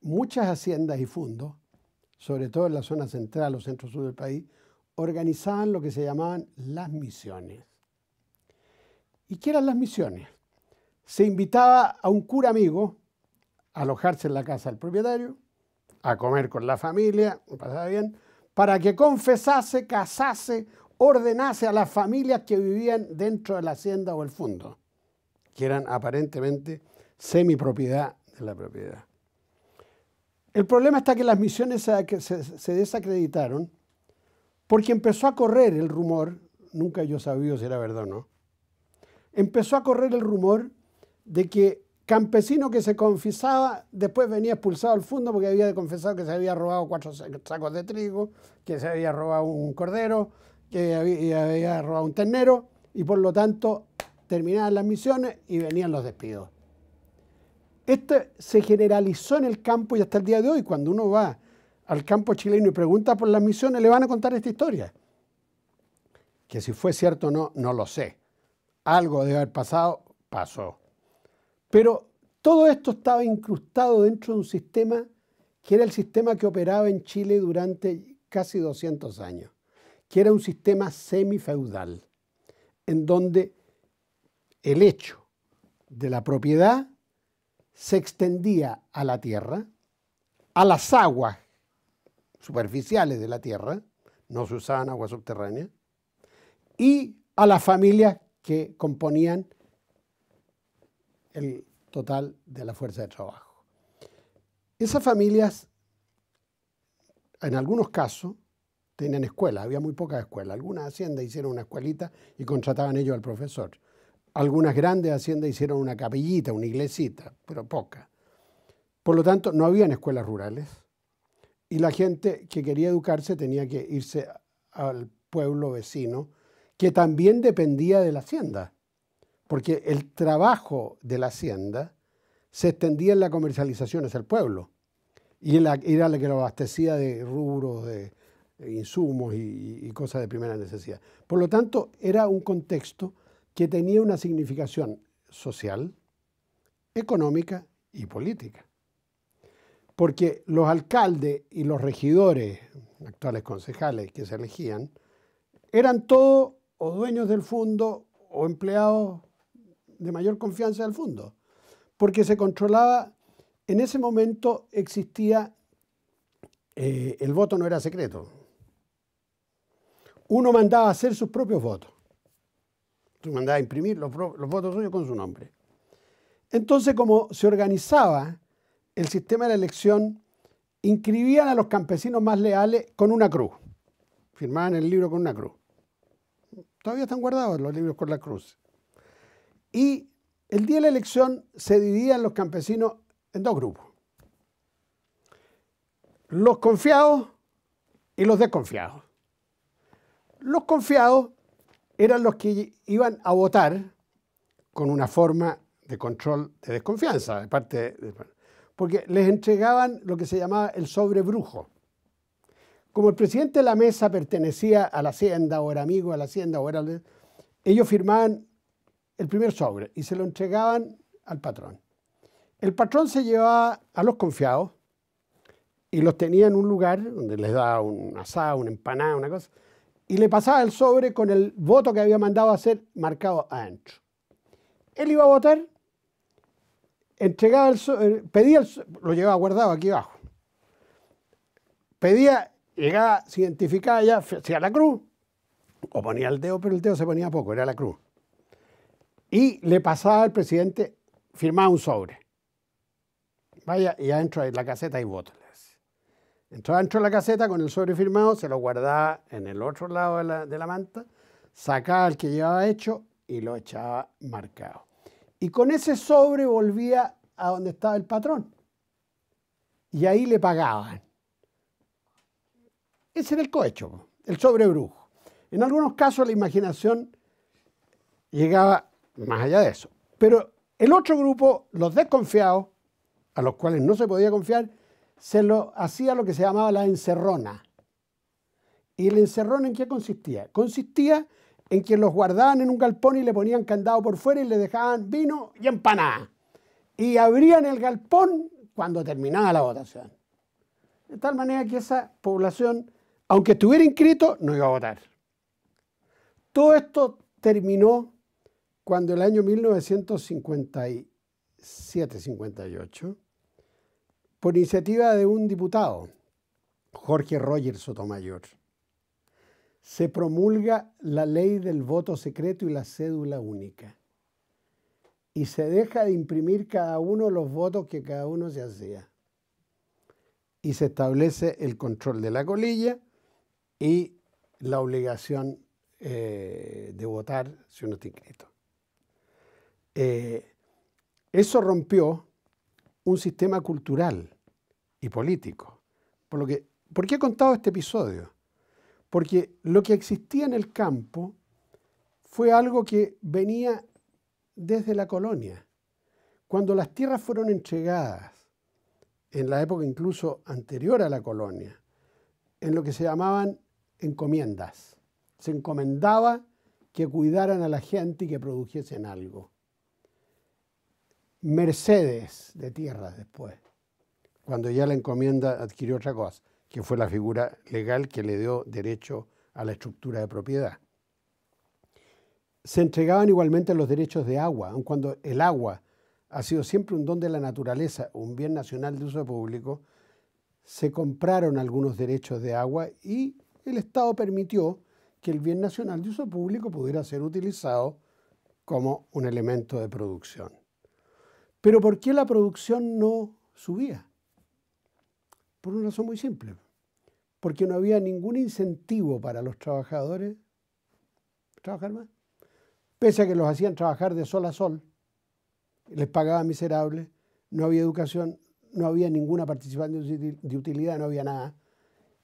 muchas haciendas y fundos, sobre todo en la zona central o centro-sur del país, organizaban lo que se llamaban las misiones. ¿Y qué eran las misiones? Se invitaba a un cura amigo a alojarse en la casa del propietario, a comer con la familia, bien, para que confesase, casase, ordenase a las familias que vivían dentro de la hacienda o el fondo, que eran aparentemente semipropiedad de la propiedad. El problema está que las misiones se, desacreditaron porque empezó a correr el rumor, nunca yo sabía si era verdad o no, empezó a correr el rumor de que campesino que se confisaba después venía expulsado al fondo porque había confesado que se había robado cuatro sacos de trigo, que se había robado un cordero, que había, había robado un ternero, y por lo tanto terminaban las misiones y venían los despidos. Esto se generalizó en el campo y hasta el día de hoy, cuando uno va al campo chileno y pregunta por las misiones, le van a contar esta historia. Que si fue cierto o no, no lo sé. Algo debe haber pasado, pasó. Pero todo esto estaba incrustado dentro de un sistema que era el sistema que operaba en Chile durante casi 200 años, que era un sistema semifeudal, en donde el hecho de la propiedad se extendía a la tierra, a las aguas superficiales de la tierra, no se usaban aguas subterráneas, y a las familias que componían el total de la fuerza de trabajo. Esas familias, en algunos casos, tenían escuelas, había muy pocas escuelas. Algunas haciendas hicieron una escuelita y contrataban ellos al profesor. Algunas grandes haciendas hicieron una capillita, una iglesita, pero poca. Por lo tanto, no habían escuelas rurales y la gente que quería educarse tenía que irse al pueblo vecino, que también dependía de la hacienda, porque el trabajo de la hacienda se extendía en la comercialización hacia el pueblo y era la que lo abastecía de rubros, de insumos y, y cosas de primera necesidad. Por lo tanto, era un contexto que tenía una significación social, económica y política. Porque los alcaldes y los regidores, actuales concejales que se elegían, eran todos o dueños del fondo o empleados de mayor confianza del fondo, porque se controlaba, en ese momento existía, eh, el voto no era secreto, uno mandaba hacer sus propios votos. Tú mandaba a imprimir los, los votos suyos con su nombre. Entonces, como se organizaba el sistema de la elección, inscribían a los campesinos más leales con una cruz. Firmaban el libro con una cruz. Todavía están guardados los libros con la cruz. Y el día de la elección se dividían los campesinos en dos grupos. Los confiados y los desconfiados. Los confiados eran los que iban a votar con una forma de control de desconfianza, de parte porque les entregaban lo que se llamaba el sobre brujo. Como el presidente de la mesa pertenecía a la hacienda o era amigo de la hacienda o era ellos firmaban el primer sobre y se lo entregaban al patrón. El patrón se llevaba a los confiados y los tenía en un lugar donde les daba un asado, una empanada, una cosa, y le pasaba el sobre con el voto que había mandado a hacer marcado adentro. Él iba a votar, entregaba el eh, pedía lo llevaba guardado aquí abajo. Pedía, llegaba, se identificaba ya, hacía la cruz, o ponía el dedo, pero el dedo se ponía poco, era la cruz. Y le pasaba al presidente, firmaba un sobre. Vaya y adentro de la caseta y vota. Entraba dentro de la caseta con el sobre firmado, se lo guardaba en el otro lado de la, manta, sacaba el que llevaba hecho y lo echaba marcado. Y con ese sobre volvía a donde estaba el patrón. Y ahí le pagaban. Ese era el cohecho, el sobre brujo. En algunos casos la imaginación llegaba más allá de eso. Pero el otro grupo, los desconfiados, a los cuales no se podía confiar, se lo hacía lo que se llamaba la encerrona. ¿Y el encerrona en qué consistía? Consistía en que los guardaban en un galpón y le ponían candado por fuera y le dejaban vino y empanada. Y abrían el galpón cuando terminaba la votación. De tal manera que esa población, aunque estuviera inscrito, no iba a votar. Todo esto terminó cuando el año 1957-58 por iniciativa de un diputado, Jorge Roger Sotomayor, se promulga la ley del voto secreto y la cédula única. Y se deja de imprimir cada uno los votos que cada uno se hacía. Y se establece el control de la colilla y la obligación eh, de votar si uno está inscrito. Eh, eso rompió un sistema cultural y político. Por, lo que, qué he contado este episodio? Porque lo que existía en el campo fue algo que venía desde la colonia. Cuando las tierras fueron entregadas, en la época incluso anterior a la colonia, en lo que se llamaban encomiendas. Se encomendaba que cuidaran a la gente y que produjesen algo mercedes de tierras después, cuando ya la encomienda adquirió otra cosa, que fue la figura legal que le dio derecho a la estructura de propiedad. Se entregaban igualmente los derechos de agua, aun cuando el agua ha sido siempre un don de la naturaleza, un bien nacional de uso público, se compraron algunos derechos de agua y el Estado permitió que el bien nacional de uso público pudiera ser utilizado como un elemento de producción. Pero ¿por qué la producción no subía? Por una razón muy simple. Porque no había ningún incentivo para los trabajadores trabajar más. Pese a que los hacían trabajar de sol a sol, les pagaba miserable, no había educación, no había ninguna participación de utilidad, no había nada.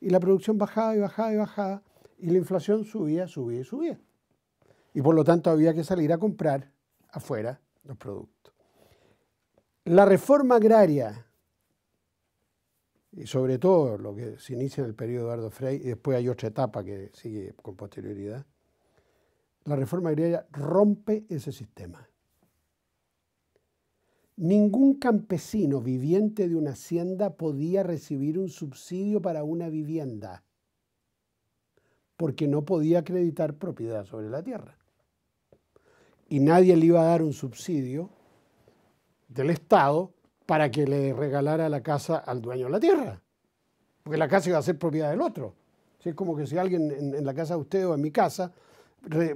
Y la producción bajaba y bajaba y bajaba, y la inflación subía, subía y subía. Y por lo tanto había que salir a comprar afuera los productos. La reforma agraria, y sobre todo lo que se inicia en el periodo de Eduardo Frey, y después hay otra etapa que sigue con posterioridad, la reforma agraria rompe ese sistema. Ningún campesino viviente de una hacienda podía recibir un subsidio para una vivienda, porque no podía acreditar propiedad sobre la tierra. Y nadie le iba a dar un subsidio del Estado para que le regalara la casa al dueño de la tierra. Porque la casa iba a ser propiedad del otro. es como que si alguien en, la casa de usted o en mi casa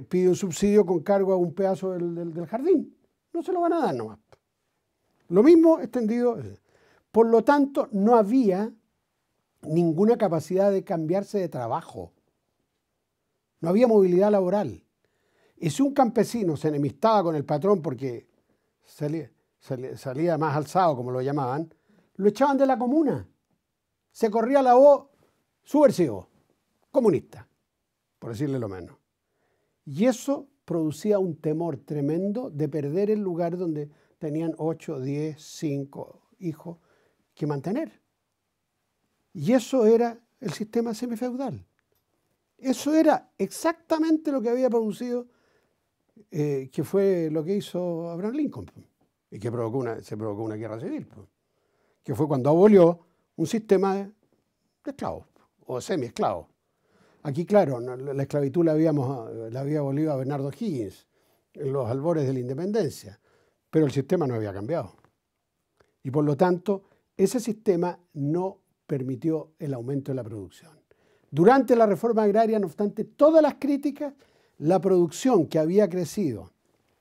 pide un subsidio con cargo a un pedazo del, del, jardín. No se lo van a dar nomás. Lo mismo extendido. Por lo tanto, no había ninguna capacidad de cambiarse de trabajo. No había movilidad laboral. Y si un campesino se enemistaba con el patrón porque salía, salía más alzado, como lo llamaban, lo echaban de la comuna. Se corría la voz subversivo, comunista, por decirle lo menos. Y eso producía un temor tremendo de perder el lugar donde tenían 8, 10, 5 hijos que mantener. Y eso era el sistema semifeudal. Eso era exactamente lo que había producido, eh, que fue lo que hizo Abraham Lincoln y que una, se provocó una guerra civil, que fue cuando abolió un sistema de, esclavos o semi-esclavos. Aquí, claro, la esclavitud la, habíamos, eh, la había abolido a Bernardo Higgins en los albores de la independencia, pero el sistema no había cambiado. Y por lo tanto, ese sistema no permitió el aumento de la producción. Durante la reforma agraria, no obstante todas las críticas, la producción que había crecido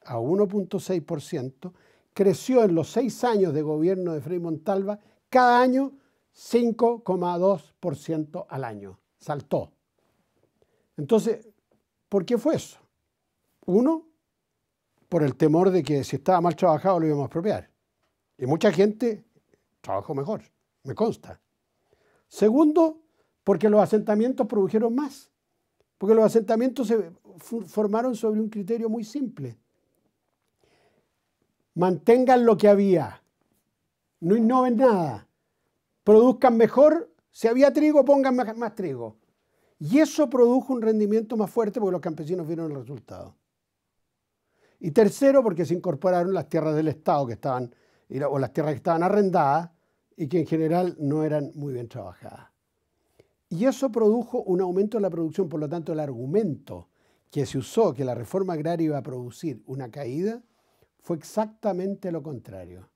a 1.6% creció en los seis años de gobierno de Frei Montalva cada año 5,2% al año. Saltó. Entonces, ¿por qué fue eso? Uno, por el temor de que si estaba mal trabajado lo íbamos a apropiar Y mucha gente trabajó mejor, me consta. Segundo, porque los asentamientos produjeron más. Porque los asentamientos se formaron sobre un criterio muy simple mantengan lo que había, no innoven nada, produzcan mejor, si había trigo, pongan más, trigo. Y eso produjo un rendimiento más fuerte porque los campesinos vieron el resultado. Y tercero, porque se incorporaron las tierras del Estado que estaban, o las tierras que estaban arrendadas y que en general no eran muy bien trabajadas. Y eso produjo un aumento de la producción, por lo tanto el argumento que se usó que la reforma agraria iba a producir una caída fue exactamente lo contrario.